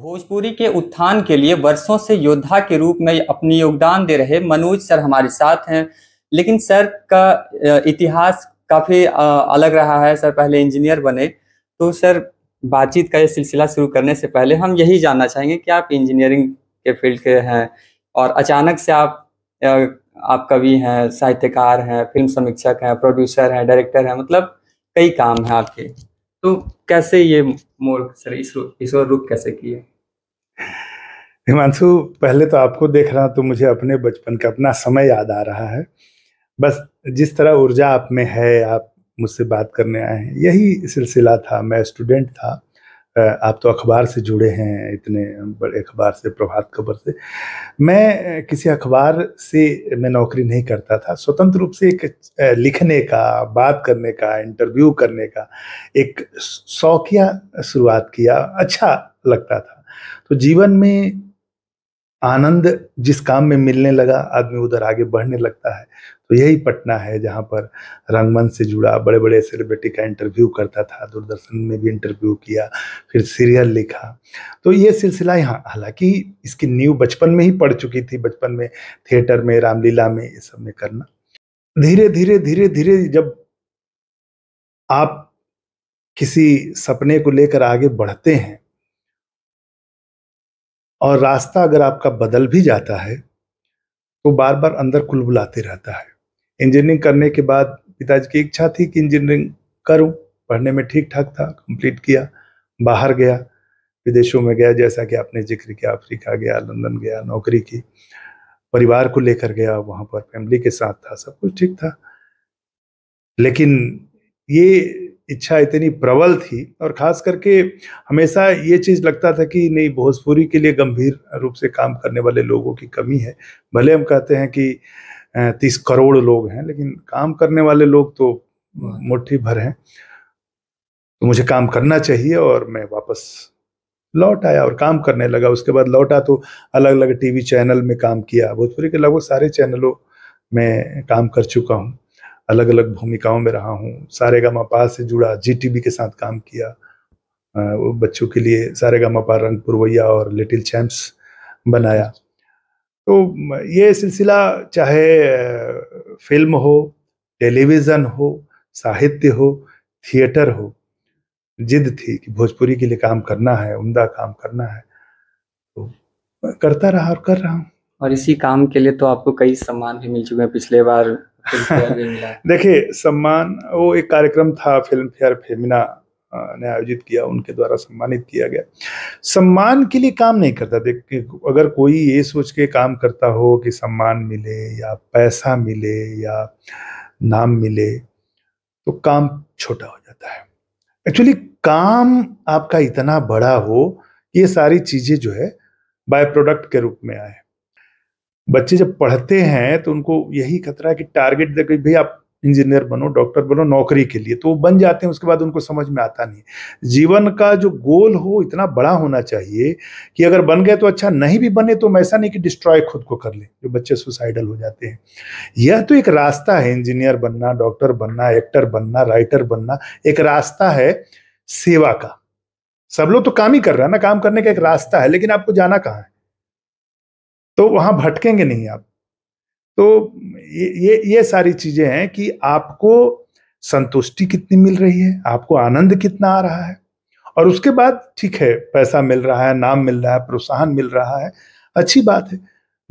भोजपुरी के उत्थान के लिए वर्षों से योद्धा के रूप में अपनी योगदान दे रहे मनोज सर हमारे साथ हैं लेकिन सर का इतिहास काफी अलग रहा है सर पहले इंजीनियर बने तो सर बातचीत का ये सिलसिला शुरू करने से पहले हम यही जानना चाहेंगे कि आप इंजीनियरिंग के फील्ड के हैं और अचानक से आप आप कवि हैं साहित्यकार हैं फिल्म समीक्षक हैं प्रोड्यूसर हैं डायरेक्टर हैं मतलब कई काम हैं आपके तो कैसे ये मोर सर ईश्वर रूप कैसे किए हिमांशु पहले तो आपको देख रहा तो मुझे अपने बचपन का अपना समय याद आ रहा है बस जिस तरह ऊर्जा आप में है आप मुझसे बात करने आए हैं यही सिलसिला था मैं स्टूडेंट था आप तो अखबार से जुड़े हैं इतने बड़े अखबार से प्रभात खबर से मैं किसी अखबार से मैं नौकरी नहीं करता था स्वतंत्र रूप से एक लिखने का बात करने का इंटरव्यू करने का एक शौकिया शुरुआत किया अच्छा लगता था तो जीवन में आनंद जिस काम में मिलने लगा आदमी उधर आगे बढ़ने लगता है तो यही पटना है जहाँ पर रंगमंच से जुड़ा बड़े बड़े सेलिब्रिटी का इंटरव्यू करता था दूरदर्शन में भी इंटरव्यू किया फिर सीरियल लिखा तो ये सिलसिला यहाँ हालांकि इसकी नींव बचपन में ही पड़ चुकी थी बचपन में थिएटर में रामलीला में ये सब में करना धीरे धीरे धीरे धीरे जब आप किसी सपने को लेकर आगे बढ़ते हैं और रास्ता अगर आपका बदल भी जाता है तो बार बार अंदर कुलबुलाते रहता है इंजीनियरिंग करने के बाद पिताजी की इच्छा थी कि इंजीनियरिंग करूं पढ़ने में ठीक ठाक था कंप्लीट किया बाहर गया विदेशों में गया जैसा कि आपने जिक्र किया अफ्रीका गया लंदन गया नौकरी की परिवार को लेकर गया वहां पर फैमिली के साथ था सब कुछ ठीक था लेकिन ये इच्छा इतनी प्रबल थी और खास करके हमेशा ये चीज़ लगता था कि नहीं भोजपुरी के लिए गंभीर रूप से काम करने वाले लोगों की कमी है भले हम कहते हैं कि तीस करोड़ लोग हैं लेकिन काम करने वाले लोग तो हाँ। मुट्ठी भर हैं तो मुझे काम करना चाहिए और मैं वापस लौट आया और काम करने लगा उसके बाद लौटा तो अलग अलग टीवी चैनल में काम किया भोजपुरी के लगभग सारे चैनलों में काम कर चुका हूँ अलग अलग भूमिकाओं में रहा हूँ सारे मापा से जुड़ा जी के साथ काम किया बच्चों के लिए सारे मापा रंग पुरवैया और लिटिल चैम्प्स बनाया तो ये सिलसिला चाहे फिल्म हो टेलीविज़न हो साहित्य हो थिएटर हो जिद थी कि भोजपुरी के लिए काम करना है उमदा काम करना है तो करता रहा और कर रहा हूँ और इसी काम के लिए तो आपको कई सम्मान भी मिल चुके हैं पिछले बार देखिए सम्मान वो एक कार्यक्रम था फिल्म फेयर फेमिना ने आयोजित किया उनके द्वारा सम्मानित किया गया सम्मान के लिए काम नहीं करता देख अगर कोई ये सोच के काम करता हो कि सम्मान मिले या पैसा मिले या नाम मिले तो काम छोटा हो जाता है एक्चुअली काम आपका इतना बड़ा हो ये सारी चीजें जो है बाय प्रोडक्ट के रूप में आए बच्चे जब पढ़ते हैं तो उनको यही खतरा है कि टारगेट देखो भाई आप इंजीनियर बनो डॉक्टर बनो नौकरी के लिए तो वो बन जाते हैं उसके बाद उनको समझ में आता नहीं जीवन का जो गोल हो इतना बड़ा होना चाहिए कि अगर बन गए तो अच्छा नहीं भी बने तो ऐसा नहीं कि डिस्ट्रॉय खुद को कर ले जो बच्चे सुसाइडल हो जाते हैं यह तो एक रास्ता है इंजीनियर बनना डॉक्टर बनना एक्टर बनना राइटर बनना एक रास्ता है सेवा का सब लोग तो काम ही कर रहे हैं ना काम करने का एक रास्ता है लेकिन आपको जाना कहाँ है तो वहां भटकेंगे नहीं आप तो ये ये सारी चीजें हैं कि आपको संतुष्टि कितनी मिल रही है आपको आनंद कितना आ रहा है और उसके बाद ठीक है पैसा मिल रहा है नाम मिल रहा है प्रोत्साहन मिल रहा है अच्छी बात है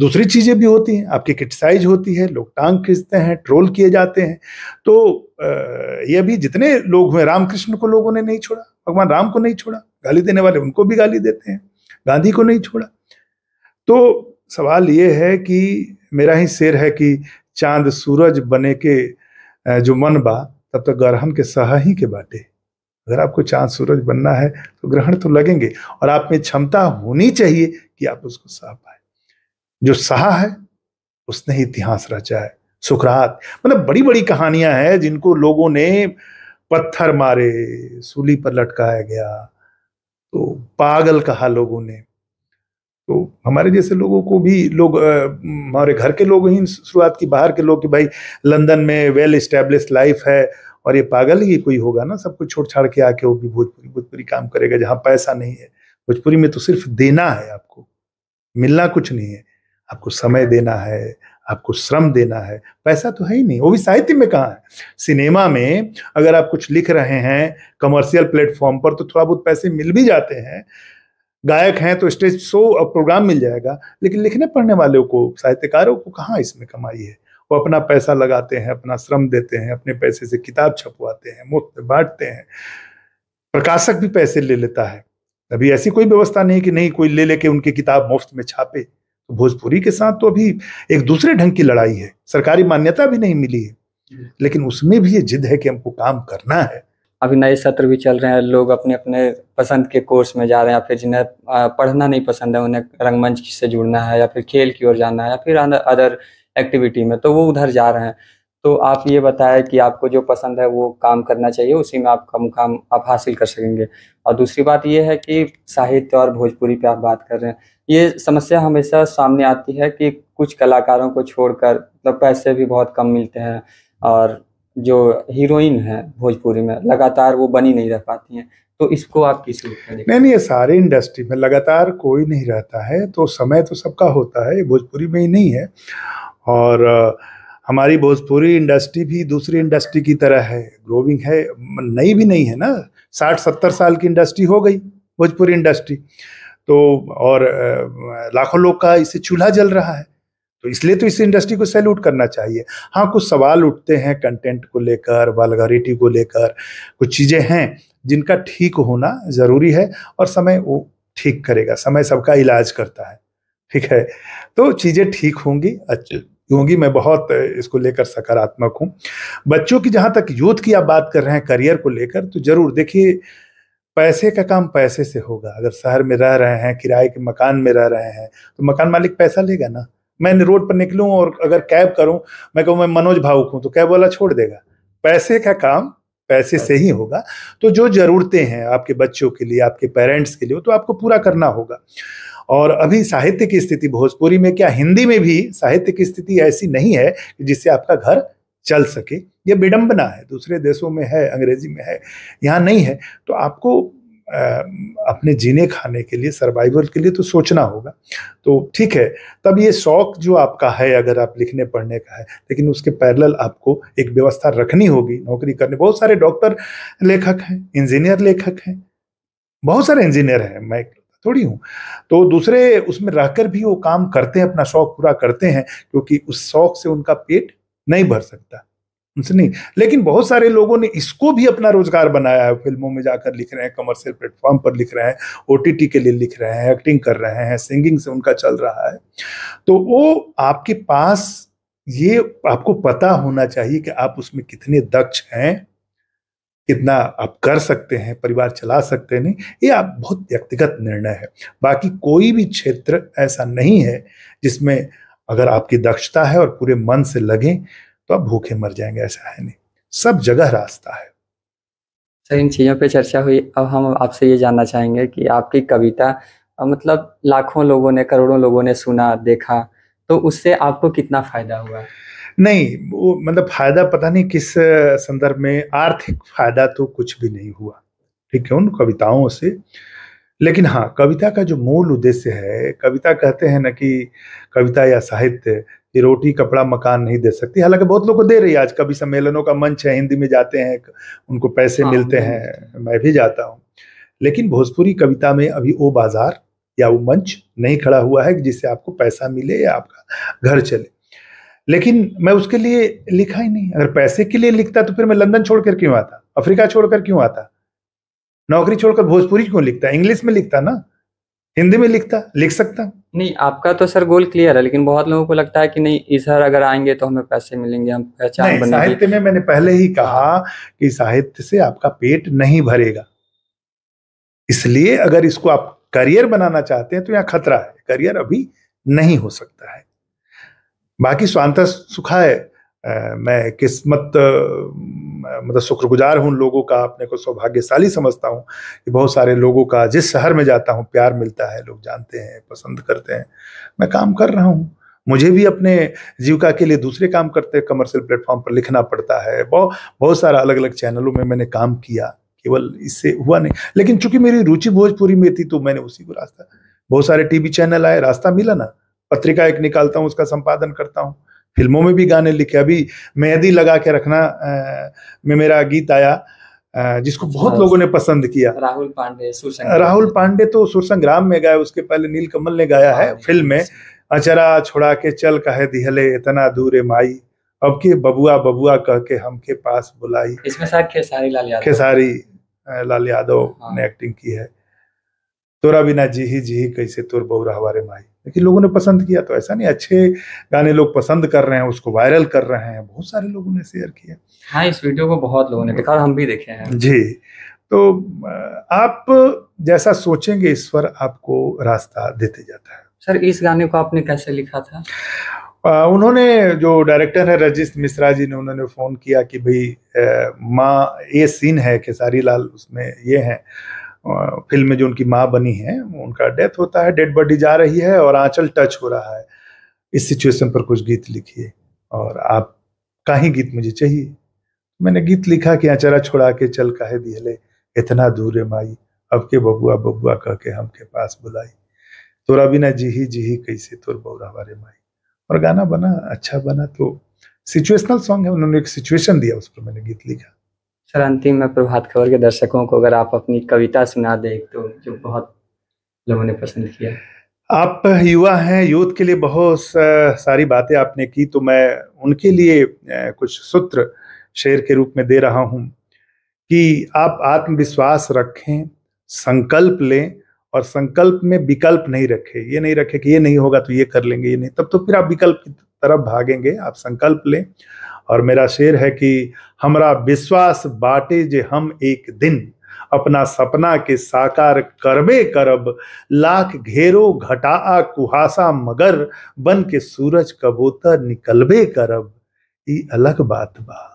दूसरी चीजें भी होती हैं आपकी क्रिटिसाइज होती है लोग टांग खींचते हैं ट्रोल किए जाते हैं तो ये भी जितने लोग हुए रामकृष्ण को लोगों ने नहीं छोड़ा भगवान राम को नहीं छोड़ा गाली देने वाले उनको भी गाली देते हैं गांधी को नहीं छोड़ा तो सवाल ये है कि मेरा ही शेर है कि चांद सूरज बने के जो मन बा तब तक तो ग्रहण के सह ही के बाटे अगर आपको चांद सूरज बनना है तो ग्रहण तो लगेंगे और आप में क्षमता होनी चाहिए कि आप उसको सह पाए जो सहा है उसने ही इतिहास रचा है सुखरात मतलब बड़ी बड़ी कहानियां हैं जिनको लोगों ने पत्थर मारे सूली पर लटकाया गया तो पागल कहा लोगों ने तो हमारे जैसे लोगों को भी लोग हमारे घर के लोग ही शुरुआत की बाहर के लोग कि भाई लंदन में वेल स्टेब्लिश लाइफ है और ये पागल ही कोई होगा ना सब कुछ छोड़ छाड़ के आके वो भी भोजपुरी भोजपुरी काम करेगा जहाँ पैसा नहीं है भोजपुरी में तो सिर्फ देना है आपको मिलना कुछ नहीं है आपको समय देना है आपको श्रम देना है पैसा तो है ही नहीं वो भी साहित्य में कहाँ है सिनेमा में अगर आप कुछ लिख रहे हैं कमर्शियल प्लेटफॉर्म पर तो थोड़ा बहुत पैसे मिल भी जाते हैं गायक हैं तो स्टेज शो और प्रोग्राम मिल जाएगा लेकिन लिखने पढ़ने वालों को साहित्यकारों को कहाँ इसमें कमाई है वो अपना पैसा लगाते हैं अपना श्रम देते हैं अपने पैसे से किताब छपवाते हैं मुफ्त में बांटते हैं प्रकाशक भी पैसे ले लेता है अभी ऐसी कोई व्यवस्था नहीं कि नहीं कोई ले लेके उनकी किताब मुफ्त में छापे तो भोजपुरी के साथ तो अभी एक दूसरे ढंग की लड़ाई है सरकारी मान्यता भी नहीं मिली है लेकिन उसमें भी ये जिद है कि हमको काम करना है अभी नए सत्र भी चल रहे हैं लोग अपने अपने पसंद के कोर्स में जा रहे हैं या फिर जिन्हें पढ़ना नहीं पसंद है उन्हें रंगमंच से जुड़ना है या फिर खेल की ओर जाना है या फिर अदर एक्टिविटी में तो वो उधर जा रहे हैं तो आप ये बताएं कि आपको जो पसंद है वो काम करना चाहिए उसी में आपका मुकाम आप हासिल कर सकेंगे और दूसरी बात ये है कि साहित्य और भोजपुरी पे आप बात कर रहे हैं ये समस्या हमेशा सामने आती है कि कुछ कलाकारों को छोड़कर मतलब पैसे भी बहुत कम मिलते हैं और जो हीरोइन है भोजपुरी में लगातार वो बनी नहीं रह पाती हैं तो इसको आप किस नहीं नहीं ये सारे इंडस्ट्री में लगातार कोई नहीं रहता है तो समय तो सबका होता है भोजपुरी में ही नहीं है और हमारी भोजपुरी इंडस्ट्री भी दूसरी इंडस्ट्री की तरह है ग्रोविंग है नई भी नहीं है ना साठ सत्तर साल की इंडस्ट्री हो गई भोजपुरी इंडस्ट्री तो और लाखों लोग का इससे चूल्हा जल रहा है तो इसलिए तो इस इंडस्ट्री को सैल्यूट करना चाहिए हाँ कुछ सवाल उठते हैं कंटेंट को लेकर वालगारिटी को लेकर कुछ चीज़ें हैं जिनका ठीक होना ज़रूरी है और समय वो ठीक करेगा समय सबका इलाज करता है ठीक है तो चीज़ें ठीक होंगी अच्छी होंगी मैं बहुत इसको लेकर सकारात्मक हूँ बच्चों की जहाँ तक यूथ की आप बात कर रहे हैं करियर को लेकर तो ज़रूर देखिए पैसे का काम पैसे से होगा अगर शहर में रह रहे हैं किराए के मकान में रह रहे हैं तो मकान मालिक पैसा लेगा ना मैं रोड पर निकलूँ और अगर कैब करूँ मैं कहूँ मैं मनोज भावुक हूँ तो कैब वाला छोड़ देगा पैसे का काम पैसे से ही होगा तो जो ज़रूरतें हैं आपके बच्चों के लिए आपके पेरेंट्स के लिए तो आपको पूरा करना होगा और अभी साहित्य की स्थिति भोजपुरी में क्या हिंदी में भी साहित्य की स्थिति ऐसी नहीं है जिससे आपका घर चल सके ये विडंबना है दूसरे देशों में है अंग्रेजी में है यहाँ नहीं है तो आपको अपने जीने खाने के लिए सर्वाइवल के लिए तो सोचना होगा तो ठीक है तब ये शौक जो आपका है अगर आप लिखने पढ़ने का है लेकिन उसके पैरल आपको एक व्यवस्था रखनी होगी नौकरी करने बहुत सारे डॉक्टर लेखक हैं इंजीनियर लेखक हैं बहुत सारे इंजीनियर हैं मैं थोड़ी हूँ तो दूसरे उसमें रहकर भी वो काम करते हैं अपना शौक पूरा करते हैं क्योंकि उस शौक से उनका पेट नहीं भर सकता उनसे नहीं लेकिन बहुत सारे लोगों ने इसको भी अपना रोजगार बनाया है फिल्मों में जाकर लिख रहे हैं कमर्शियल प्लेटफॉर्म पर लिख रहे हैं ओ के लिए लिख रहे हैं एक्टिंग कर रहे हैं सिंगिंग से उनका चल रहा है तो वो आपके पास ये आपको पता होना चाहिए कि आप उसमें कितने दक्ष हैं कितना आप कर सकते हैं परिवार चला सकते हैं नहीं ये आप बहुत व्यक्तिगत निर्णय है बाकी कोई भी क्षेत्र ऐसा नहीं है जिसमें अगर आपकी दक्षता है और पूरे मन से लगें तो आप भूखे मर जाएंगे ऐसा है नहीं सब जगह रास्ता है सर इन चीज़ों पे चर्चा हुई अब हम आपसे ये जानना चाहेंगे कि आपकी कविता मतलब लाखों लोगों ने करोड़ों लोगों ने सुना देखा तो उससे आपको कितना फायदा हुआ नहीं वो मतलब फायदा पता नहीं किस संदर्भ में आर्थिक फायदा तो कुछ भी नहीं हुआ ठीक है उन कविताओं से लेकिन हाँ कविता का जो मूल उद्देश्य है कविता कहते हैं ना कि कविता या साहित्य कि रोटी कपड़ा मकान नहीं दे सकती हालांकि बहुत लोग को दे रही है आज कभी सम्मेलनों का मंच है हिंदी में जाते हैं उनको पैसे हाँ, मिलते हैं मैं भी जाता हूँ लेकिन भोजपुरी कविता में अभी वो बाजार या वो मंच नहीं खड़ा हुआ है जिससे आपको पैसा मिले या आपका घर चले लेकिन मैं उसके लिए लिखा ही नहीं अगर पैसे के लिए लिखता तो फिर मैं लंदन छोड़कर क्यों आता अफ्रीका छोड़कर क्यों आता नौकरी छोड़कर भोजपुरी क्यों लिखता इंग्लिश में लिखता ना हिंदी में लिखता लिख सकता नहीं आपका तो सर गोल क्लियर है लेकिन बहुत लोगों को लगता है कि नहीं इधर अगर आएंगे तो हमें पैसे मिलेंगे हम पहचान बनेंगे साहित्य में मैंने पहले ही कहा कि साहित्य से आपका पेट नहीं भरेगा इसलिए अगर इसको आप करियर बनाना चाहते हैं तो यहाँ खतरा है करियर अभी नहीं हो सकता है बाकी स्वांत सुखाए मैं किस्मत मतलब शुक्रगुजार हूँ उन लोगों का अपने को सौभाग्यशाली समझता हूँ कि बहुत सारे लोगों का जिस शहर में जाता हूँ प्यार मिलता है लोग जानते हैं पसंद करते हैं मैं काम कर रहा हूँ मुझे भी अपने जीविका के लिए दूसरे काम करते कमर्शियल प्लेटफॉर्म पर लिखना पड़ता है बहुत बहुत सारा अलग अलग चैनलों में मैंने काम किया केवल इससे हुआ नहीं लेकिन चूंकि मेरी रुचि भोजपुरी में थी तो मैंने उसी को रास्ता बहुत सारे टीवी चैनल आए रास्ता मिला ना पत्रिका एक निकालता हूँ उसका संपादन करता हूँ फिल्मों में भी गाने लिखे अभी मेहदी लगा के रखना में मेरा गीत आया जिसको बहुत लोगों ने पसंद किया राहुल पांडे राहुल पांडे तो सुरसंग्राम में गाया उसके पहले नील कमल ने गाया है हाँ, फिल्म में अचरा छोड़ा के चल कहे दिहले इतना दूरे माई अब के बबुआ बबुआ कह के हमके पास बुलाई इसमें खेसारी लाल यादव खेसारी लाल यादव हाँ। ने एक्टिंग की है तोरा बिना जी ही जी ही कैसे तोर बउरा हमारे माई लेकिन लोगों ने पसंद किया तो ऐसा नहीं अच्छे गाने लोग पसंद कर रहे हैं उसको वायरल कर रहे हैं बहुत सारे लोगों ने शेयर किया हाँ इस वीडियो को बहुत लोगों ने देखा हम भी देखे हैं जी तो आप जैसा सोचेंगे ईश्वर आपको रास्ता देते जाता है सर इस गाने को आपने कैसे लिखा था आ, उन्होंने जो डायरेक्टर है रजित मिश्रा जी ने उन्होंने फ़ोन किया कि भाई माँ ये सीन है खेसारी लाल उसमें ये है फिल्म में जो उनकी माँ बनी है उनका डेथ होता है डेड बॉडी जा रही है और आंचल टच हो रहा है इस सिचुएशन पर कुछ गीत लिखिए और आप का ही गीत मुझे चाहिए मैंने गीत लिखा कि अचरा छोड़ा के चल काहे दिहले इतना दूर है माई अब के बबुआ बबुआ कह के हमके पास बुलाई तोरा बिना जी ही कैसे तोर बौरा हमारे माई और गाना बना अच्छा बना तो सिचुएशनल सॉन्ग है उन्होंने एक सिचुएशन दिया उस पर मैंने गीत लिखा सर अंतिम में प्रभात खबर के दर्शकों को अगर आप अपनी कविता सुना दें तो जो बहुत लोगों ने पसंद किया आप युवा हैं यूथ के लिए बहुत सारी बातें आपने की तो मैं उनके लिए कुछ सूत्र शेर के रूप में दे रहा हूं कि आप आत्मविश्वास रखें संकल्प लें और संकल्प में विकल्प नहीं रखे ये नहीं रखे कि ये नहीं होगा तो ये कर लेंगे ये नहीं तब तो फिर आप विकल्प की तरफ भागेंगे आप संकल्प लें और मेरा शेर है कि हमारा विश्वास बाटे जे हम एक दिन अपना सपना के साकार करबे करब लाख घेरो घटा कुहासा मगर बन के सूरज कबूतर निकलबे करब ये अलग बात बा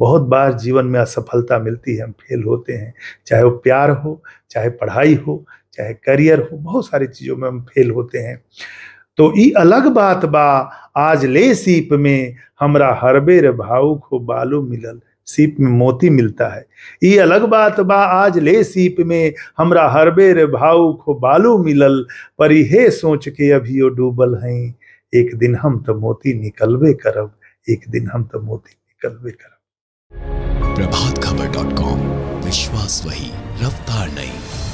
बहुत बार जीवन में असफलता मिलती है हम फेल होते हैं चाहे वो प्यार हो चाहे पढ़ाई हो चाहे करियर हो बहुत सारी चीज़ों में हम फेल होते हैं तो ये अलग बात बा आज ले सीप में हमरा हरबेर भावुक हो बालू मिलल सीप में मोती मिलता है ये अलग बात बा आज ले सीप में हमरा हरबेर भावुक हो बालू मिलल पर हे सोच के अभी अभियो डूबल है एक दिन हम तो मोती निकलवे करब एक दिन हम तो मोती निकलवे करब प्रभात खबर डॉट कॉम विश्वास वही रफ्तार नहीं